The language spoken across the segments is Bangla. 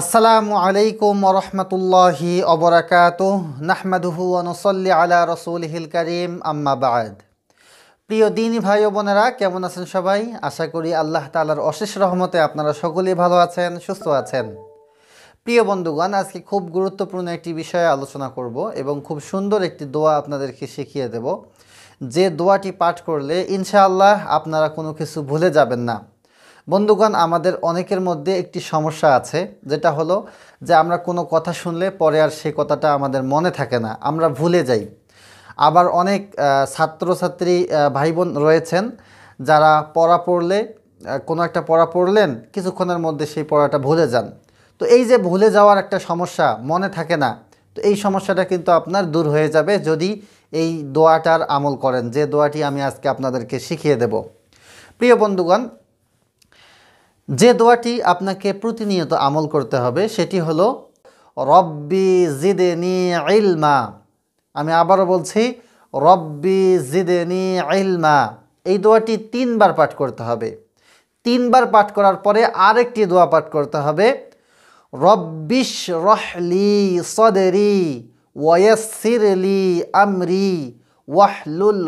আসসালামু আলাইকুম রহমতুল্লাহি অবরাকাত নাহমাদুহু অনুসল্লি আলা হিল করিম আম্মাবাদ প্রিয় দিন ভাই ও বোনেরা কেমন আছেন সবাই আশা করি আল্লাহ তালার অশেষ রহমতে আপনারা সকলেই ভালো আছেন সুস্থ আছেন প্রিয় বন্ধুগণ আজকে খুব গুরুত্বপূর্ণ একটি বিষয়ে আলোচনা করব এবং খুব সুন্দর একটি দোয়া আপনাদেরকে শিখিয়ে দেব যে দোয়াটি পাঠ করলে ইনশাআল্লাহ আপনারা কোনো কিছু ভুলে যাবেন না বন্ধুগণ আমাদের অনেকের মধ্যে একটি সমস্যা আছে যেটা হলো যে আমরা কোনো কথা শুনলে পরে আর সে কথাটা আমাদের মনে থাকে না আমরা ভুলে যাই আবার অনেক ছাত্রছাত্রী ভাই বোন রয়েছেন যারা পড়া পড়লে কোনো একটা পড়া পড়লেন কিছুক্ষণের মধ্যে সেই পড়াটা ভুলে যান তো এই যে ভুলে যাওয়ার একটা সমস্যা মনে থাকে না তো এই সমস্যাটা কিন্তু আপনার দূর হয়ে যাবে যদি এই দোয়াটার আমল করেন যে দোয়াটি আমি আজকে আপনাদেরকে শিখিয়ে দেব প্রিয় বন্ধুগণ যে দোয়াটি আপনাকে প্রতিনিয়ত আমল করতে হবে সেটি হলো রব্বি জিদে ইলমা আমি আবারও বলছি রব্বি জিদে ইলমা এই দোয়াটি তিনবার পাঠ করতে হবে তিনবার পাঠ করার পরে আরেকটি দোয়া পাঠ করতে হবে রব্বিশ রহলি সদেরি ওয়েসিরলি আমরি ওয়াহলুল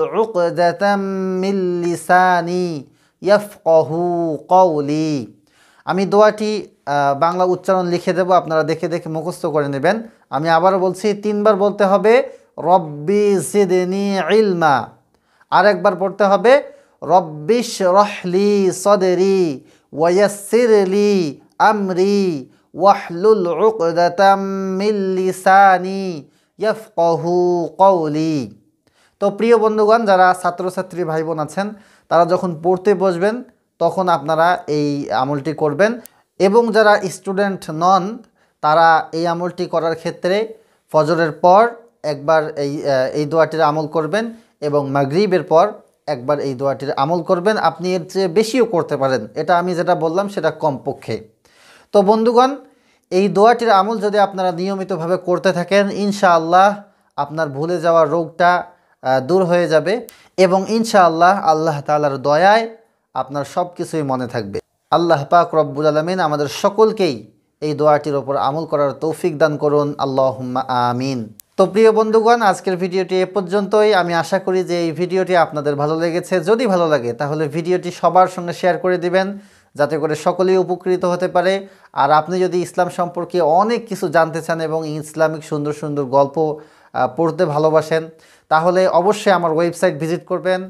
মিল্লিসানি ইয়াফ কহু আমি দোয়াটি বাংলা উচ্চারণ লিখে দেব আপনারা দেখে দেখে মুখস্থ করে নেবেন আমি আবারও বলছি তিনবার বলতে হবে রব্বি সিদিনী ইলমা আর একবার পড়তে হবে রব্বিশ রহলি সদেরি ওয়াসিরলি আমরি ওয়াহলুল লিসানি ইয়ফকহু কৌলি তো প্রিয় বন্ধুগণ যারা ছাত্রছাত্রী ভাই বোন আছেন তারা যখন পড়তে বসবেন তখন আপনারা এই আমলটি করবেন এবং যারা স্টুডেন্ট নন তারা এই আমলটি করার ক্ষেত্রে ফজরের পর একবার এই এই দোয়াটির আমল করবেন এবং মাগরিবের পর একবার এই দোয়াটির আমল করবেন আপনি এর চেয়ে বেশিও করতে পারেন এটা আমি যেটা বললাম সেটা কমপক্ষে তো বন্ধুগণ এই দোয়াটির আমল যদি আপনারা নিয়মিতভাবে করতে থাকেন ইনশাআল্লাহ আপনার ভুলে যাওয়া রোগটা দূর হয়ে যাবে এবং ইনশাআল্লাহ আল্লাহ তালার দয়ায় আপনার সব কিছুই মনে থাকবে আল্লাহ পাক রব্বুল আলমিন আমাদের সকলকেই এই দোয়াটির ওপর আমল করার তৌফিক দান করুন আল্লাহ আমিন তো প্রিয় বন্ধুগণ আজকের ভিডিওটি এ পর্যন্তই আমি আশা করি যে এই ভিডিওটি আপনাদের ভালো লেগেছে যদি ভালো লাগে তাহলে ভিডিওটি সবার সঙ্গে শেয়ার করে দিবেন যাতে করে সকলেই উপকৃত হতে পারে আর আপনি যদি ইসলাম সম্পর্কে অনেক কিছু জানতে চান এবং ইসলামিক সুন্দর সুন্দর গল্প পড়তে ভালোবাসেন তাহলে অবশ্যই আমার ওয়েবসাইট ভিজিট করবেন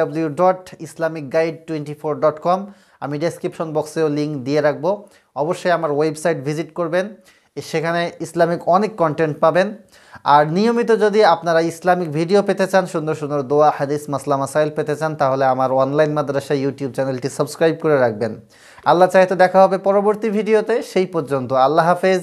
W dot Islamic guide twenty four dot com আমি ডেসক্রিপশন বক্সেও লিঙ্ক দিয়ে রাখবো অবশ্যই আমার ওয়েবসাইট ভিজিট করবেন সেখানে ইসলামিক অনেক কন্টেন্ট পাবেন আর নিয়মিত যদি আপনারা ইসলামিক ভিডিও পেতে চান সুন্দর সুন্দর দোয়া হাদিস মাসলা মাসাইল পেতে চান তাহলে আমার অনলাইন মাদ্রাসা ইউটিউব চ্যানেলটি সাবস্ক্রাইব করে রাখবেন আল্লাহ চাইতে দেখা হবে পরবর্তী ভিডিওতে সেই পর্যন্ত আল্লাহ হাফেজ